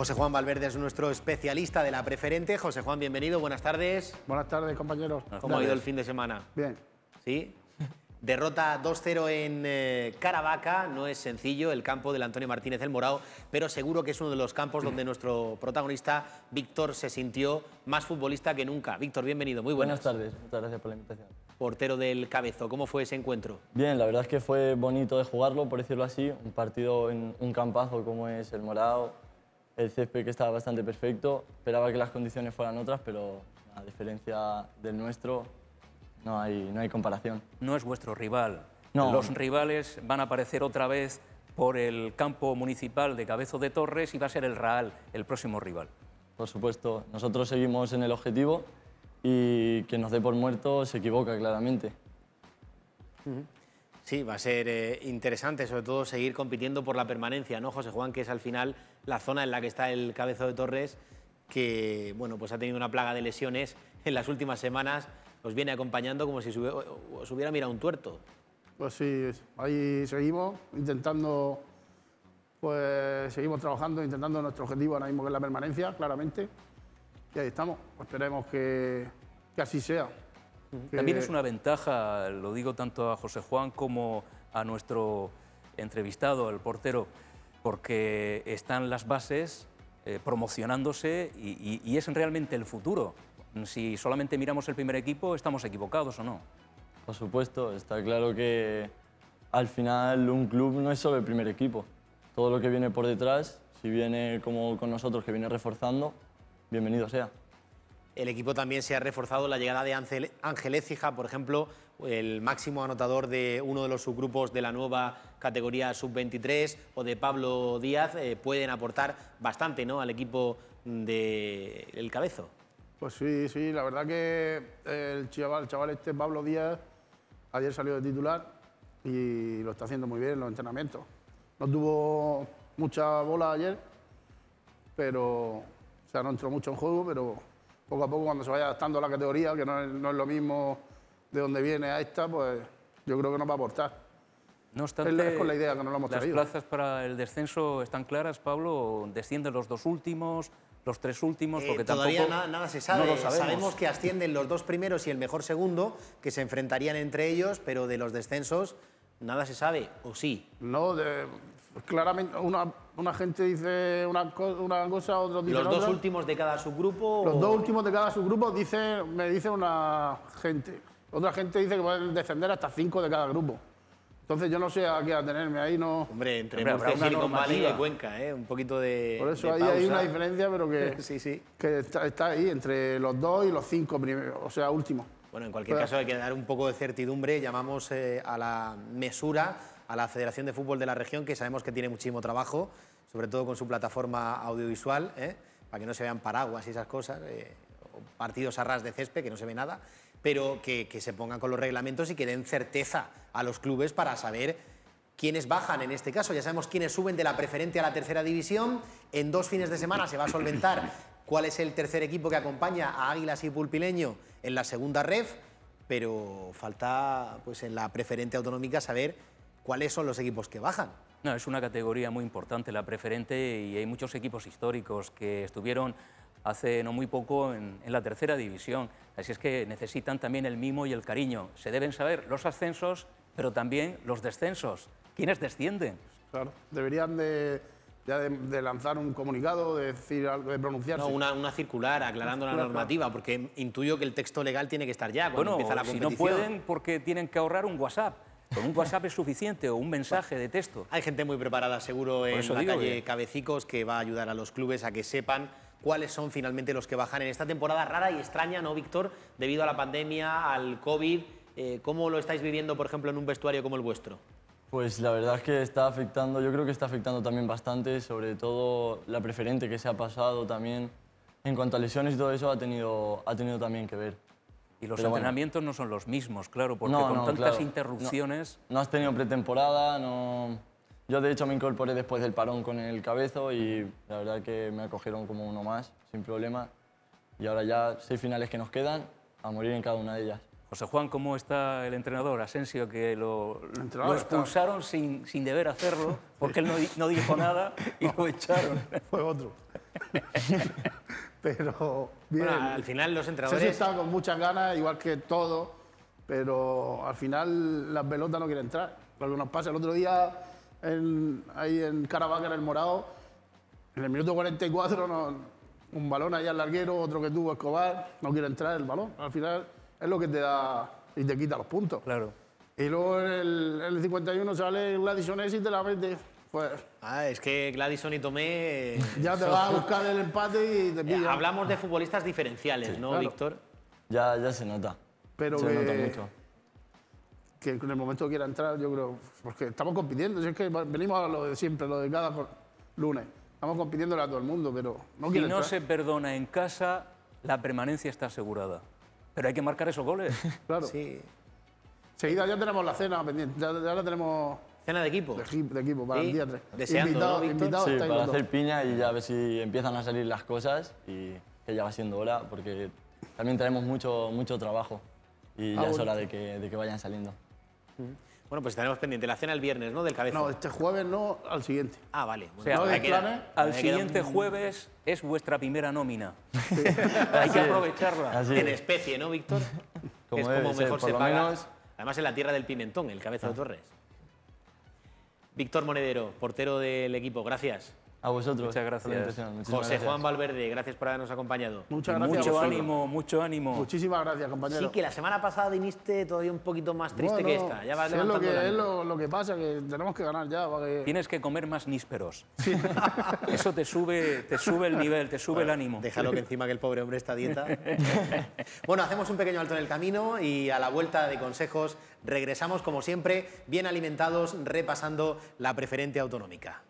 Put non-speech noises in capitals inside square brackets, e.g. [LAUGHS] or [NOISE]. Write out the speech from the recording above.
José Juan Valverde es nuestro especialista de la preferente. José Juan, bienvenido, buenas tardes. Buenas tardes, compañeros. ¿Cómo ha ido el fin de semana? Bien. ¿Sí? Derrota 2-0 en eh, Caravaca, no es sencillo el campo del Antonio Martínez el Morao, pero seguro que es uno de los campos donde nuestro protagonista, Víctor, se sintió más futbolista que nunca. Víctor, bienvenido, muy buenas. Buenas tardes, muchas gracias por la invitación. Portero del Cabezo, ¿cómo fue ese encuentro? Bien, la verdad es que fue bonito de jugarlo, por decirlo así, un partido en un campazo como es el Morao, el césped que estaba bastante perfecto. Esperaba que las condiciones fueran otras, pero a diferencia del nuestro no hay, no hay comparación. No es vuestro rival. Los rivales van a aparecer otra vez por el campo municipal de Cabezo de Torres y va a ser el Real el próximo rival. Por supuesto, nosotros seguimos en el objetivo y quien nos dé por muerto se equivoca claramente. Sí, va a ser eh, interesante, sobre todo, seguir compitiendo por la permanencia, ¿no, José Juan? Que es al final la zona en la que está el cabezo de Torres, que bueno, pues ha tenido una plaga de lesiones [LAUGHS] en las últimas semanas, os viene acompañando como si os hubiera mirado un tuerto. Pues sí, ahí seguimos intentando, pues seguimos trabajando, intentando nuestro objetivo ahora mismo que es la permanencia, claramente. Y ahí estamos, esperemos que así sea. También es una ventaja, lo digo tanto a José Juan como a nuestro entrevistado, al portero, porque están las bases eh, promocionándose y, y, es realmente el futuro. Si solamente miramos el primer equipo, ¿estamos equivocados o no? Por supuesto, está claro que al final un club no es solo el primer equipo. Todo lo que viene por detrás, si viene como con nosotros, que viene reforzando, bienvenido sea. El equipo también se ha reforzado la llegada de Ángel Ecija, por ejemplo, el máximo anotador de uno de los subgrupos de la nueva categoría sub-23 o de Pablo Díaz, eh, pueden aportar bastante ¿no? al equipo del Cabezo. Pues sí, sí, la verdad que eh, el chaval, el chaval este Pablo Díaz ayer salió de titular y lo está haciendo muy bien en los entrenamientos. No tuvo mucha bola ayer, pero o sea, no entró mucho en juego, pero poco a poco cuando se vaya adaptando la categoría, que no es, lo mismo de donde viene a esta, pues yo creo que nos va a aportar. No obstante, es con la idea que no lo hemos las plazas para el descenso están claras, Pablo. Descienden los dos últimos, los tres últimos, eh, porque todavía tampoco... nada se sabe. Sabemos que ascienden los dos primeros y el mejor segundo, que se enfrentarían entre ellos, pero de los descensos nada se sabe, ¿o sí? No, de, claramente una, gente dice una, cosa, otra dice ¿Los dos últimos de cada subgrupo? Los dos últimos de cada subgrupo dice, me dice una gente. Otra gente dice que pueden descender hasta cinco de cada grupo. Entonces yo no sé a qué atenerme ahí, no. Hombre, entre y Cuenca, ¿eh? Un poquito de. Por eso ahí hay una diferencia, pero que, [LAUGHS] Sí, sí. que está, ahí entre los dos y los cinco primeros, o sea, últimos. Bueno, en cualquier caso hay que dar un poco de certidumbre, llamamos eh, a la mesura a la Federación de Fútbol de la Región, que sabemos que tiene muchísimo trabajo, sobre todo con su plataforma audiovisual, ¿eh? para que no se vean paraguas y esas cosas, eh, partidos a ras de césped, que no se ve nada, pero que, se pongan con los reglamentos y que den certeza a los clubes para saber quiénes bajan en este caso. Ya sabemos quiénes suben de la preferente a la tercera división. En dos fines de semana se va a solventar cuál es el tercer equipo que acompaña a Águilas y Pulpileño en la segunda ref, pero falta pues en la preferente autonómica saber cuáles son los equipos que bajan. No, es una categoría muy importante la preferente y hay muchos equipos históricos que estuvieron hace no muy poco en, la tercera división. Así es que necesitan también el mimo y el cariño. Se deben saber los ascensos, pero también los descensos. ¿Quiénes descienden? Claro, deberían de, de, lanzar un comunicado, de, decir, pronunciarse. No, una, circular aclarando la normativa, porque intuyo que el texto legal tiene que estar ya cuando empieza la competición. si no pueden, porque tienen que ahorrar un WhatsApp con un WhatsApp es suficiente o un mensaje de texto. Hay gente muy preparada, seguro, en la calle Cabecicos que va a ayudar a los clubes a que sepan cuáles son finalmente los que bajan en esta temporada rara y extraña, ¿no, Víctor? Debido a la pandemia, al COVID, eh, ¿cómo lo estáis viviendo, por ejemplo, en un vestuario como el vuestro? Pues la verdad es que está afectando, yo creo que está afectando también bastante, sobre todo la preferente que se ha pasado también. En cuanto a lesiones y todo eso, ha tenido, ha tenido también que ver. Y los entrenamientos no son los mismos, claro, porque con tantas interrupciones... No, has tenido pretemporada, no... Yo de hecho me incorporé después del parón con el cabezo y la verdad que me acogieron como uno más, sin problema. Y ahora ya seis finales que nos quedan, a morir en cada una de ellas. José Juan, ¿cómo está el entrenador Asensio, que lo, expulsaron sin, sin, deber hacerlo, porque él no, no dijo nada [LAUGHS] y lo echaron? [LAUGHS] Fue otro. [LAUGHS] Pero al final los entrenadores. Sí, estaba con muchas ganas, igual que todo, pero al final las pelotas no quieren entrar. Lo que nos pasa el otro día ahí en Caravaca, en el Morado, en el minuto 44, un balón allá al larguero, otro que tuvo Escobar, no quiere entrar el balón. Al final es lo que te da y te quita los puntos. Claro. Y luego en el, 51 sale una Onés y te la metes. Pues, ah, es que Gladyson y Tomé... Eh, ya te vas a buscar el empate y te eh, Hablamos de futbolistas diferenciales, ¿no, Víctor? Ya, ya se nota. Pero se que, nota mucho. Que en el momento que quiera entrar, yo creo... Porque estamos compitiendo, es que venimos a lo de siempre, lo de cada lunes. Estamos compitiendo a todo el mundo, pero no Si no se perdona en casa, la permanencia está asegurada. Pero hay que marcar esos goles. [LAUGHS] claro. Sí. Seguida ya tenemos la cena pendiente, ya la tenemos... Cena de equipo. De, equipo, para el día Deseando, invitado, para hacer piña y ya ver si empiezan a salir las cosas y que ya va siendo hora porque también tenemos mucho, mucho trabajo y ah, ya es hora de que, de que vayan saliendo. Bueno, pues tenemos pendiente. La cena el viernes, ¿no? Del cabeza. No, este jueves no, al siguiente. Ah, vale. o sea, pues al siguiente jueves es vuestra primera nómina. [LAUGHS] Hay que aprovecharla. En especie, ¿no, Víctor? Como es como mejor se paga. Además, en la tierra del pimentón, el cabeza de ah. Torres. Víctor Monedero, portero del equipo, gracias. A vosotros. Muchas gracias. José Juan Valverde, gracias por habernos acompañado. Muchas gracias. Mucho ánimo, mucho ánimo. Muchísimas gracias, compañero. Sí, que la semana pasada viniste todavía un poquito más triste que esta. es lo que, pasa, que tenemos que ganar ya. Tienes que comer más nísperos. [LAUGHS] Eso te sube, te sube el nivel, te sube el ánimo. Déjalo que encima que el pobre hombre está a dieta. [LAUGHS] bueno, hacemos un pequeño alto en el camino y a la vuelta de consejos Regresamos, como siempre, bien alimentados, repasando la preferente autonómica.